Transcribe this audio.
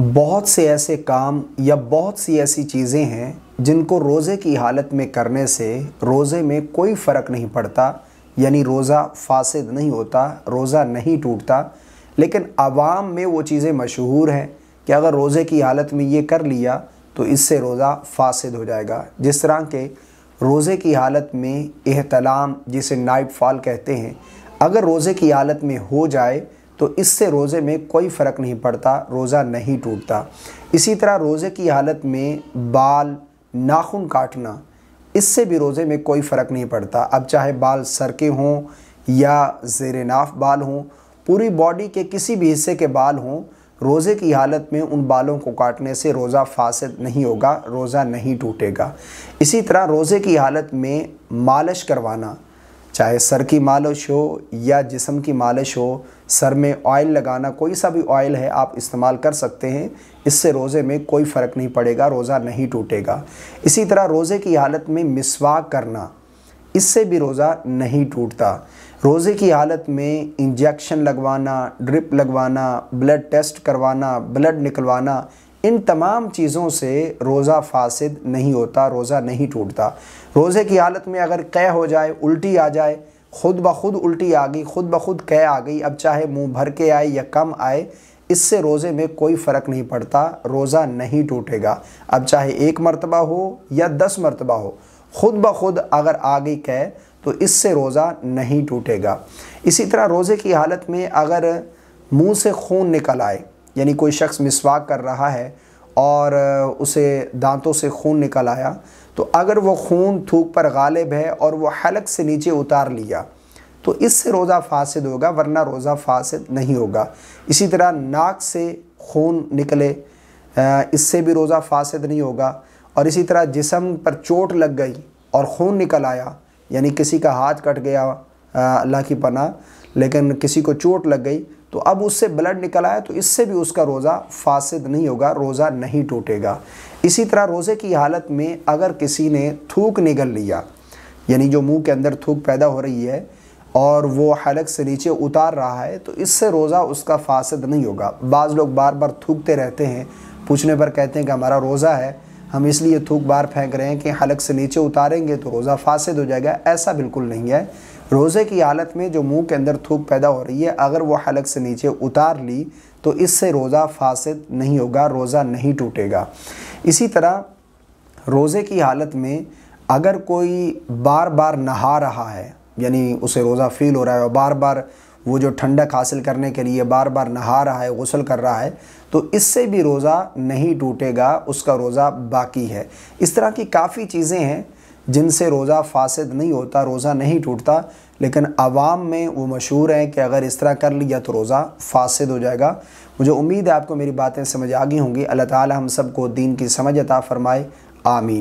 बहुत से ऐसे काम या बहुत सी ऐसी चीज़ें हैं जिनको रोज़े की हालत में करने से रोज़े में कोई फ़र्क नहीं पड़ता यानी रोज़ा फासद नहीं होता रोज़ा नहीं टूटता लेकिन आवाम में वो चीज़ें मशहूर हैं कि अगर रोज़े की हालत में ये कर लिया तो इससे रोज़ा फासद हो जाएगा जिस तरह के रोज़े की हालत में एहतलाम जिसे नाइट फॉल कहते हैं अगर रोज़े की हालत में हो जाए तो इससे रोज़े में कोई फ़र्क नहीं पड़ता रोज़ा नहीं टूटता इसी तरह रोज़े की हालत में बाल नाखून काटना इससे भी रोज़े में कोई फ़र्क नहीं पड़ता अब चाहे बाल सर के हों या जेर नाफ बाल हों पूरी बॉडी के किसी भी हिस्से के बाल हों रोज़े की हालत में उन बालों को काटने से रोज़ा फासद नहीं होगा रोज़ा नहीं टूटेगा इसी तरह रोज़े की हालत में मालिश करवाना चाहे सर की मालिश हो या जिसम की मालिश हो सर में ऑयल लगाना कोई सा भी ऑयल है आप इस्तेमाल कर सकते हैं इससे रोज़े में कोई फ़र्क नहीं पड़ेगा रोज़ा नहीं टूटेगा इसी तरह रोज़े की हालत में मिसवाक करना इससे भी रोज़ा नहीं टूटता रोज़े की हालत में इंजेक्शन लगवाना ड्रिप लगवाना ब्लड टेस्ट करवाना ब्लड निकलवाना इन तमाम चीज़ों से रोज़ा फासिद नहीं होता रोज़ा नहीं टूटता रोज़े की हालत में अगर कै हो जाए उल्टी आ जाए खुद ब खुद उल्टी आ गई खुद ब खुद कै आ गई अब चाहे मुंह भर के आए या कम आए इससे रोज़े में कोई फ़र्क नहीं पड़ता रोज़ा नहीं टूटेगा अब चाहे एक मरतबा हो या दस मरतबा हो खुद ब खुद अगर आ गई कै तो इससे रोज़ा नहीं टूटेगा इसी तरह रोज़े की हालत में अगर मुंह से खून निकल आए यानी कोई शख्स मिसवाक कर रहा है और उसे दांतों से खून निकल आया तो अगर वो खून थूक पर गालिब है और वो हलक से नीचे उतार लिया तो इससे रोज़ा फासद होगा वरना रोज़ा फासद नहीं होगा इसी तरह नाक से खून निकले इससे भी रोज़ा फासद नहीं होगा और इसी तरह जिसम पर चोट लग गई और खून निकल आया यानी किसी का हाथ कट गया अल्लाह की पना लेकिन किसी को चोट लग गई तो अब उससे ब्लड निकला है तो इससे भी उसका रोज़ा फासिद नहीं होगा रोज़ा नहीं टूटेगा इसी तरह रोज़े की हालत में अगर किसी ने थूक निगल लिया यानी जो मुंह के अंदर थूक पैदा हो रही है और वो हलक से नीचे उतार रहा है तो इससे रोज़ा उसका फासद नहीं होगा बाज़ लोग बार बार थूकते रहते हैं पूछने पर कहते हैं कि हमारा रोज़ा है हम इसलिए थूक बार फेंक रहे हैं कि हलक से नीचे उतारेंगे तो रोज़ा फासद हो जाएगा ऐसा बिल्कुल नहीं है रोज़े की हालत में जो मुंह के अंदर थूक पैदा हो रही है अगर वो हलक से नीचे उतार ली तो इससे रोज़ा फासद नहीं होगा रोज़ा नहीं टूटेगा इसी तरह रोज़े की हालत में अगर कोई बार बार नहा रहा है यानी उसे रोज़ा फील हो रहा है और बार बार वो जो ठंडक हासिल करने के लिए बार बार नहा रहा है गसल कर रहा है तो इससे भी रोज़ा नहीं टूटेगा उसका रोज़ा बाकी है इस तरह की काफ़ी चीज़ें हैं जिनसे रोज़ा फासद नहीं होता रोज़ा नहीं टूटता लेकिन आवाम में वो मशहूर हैं कि अगर इस तरह कर लिया तो रोज़ा फासद हो जाएगा मुझे उम्मीद है आपको मेरी बातें समझ आ गई होंगी अल्लाह ताली हम सब को दीन की समझ अता फ़रमाए आमीन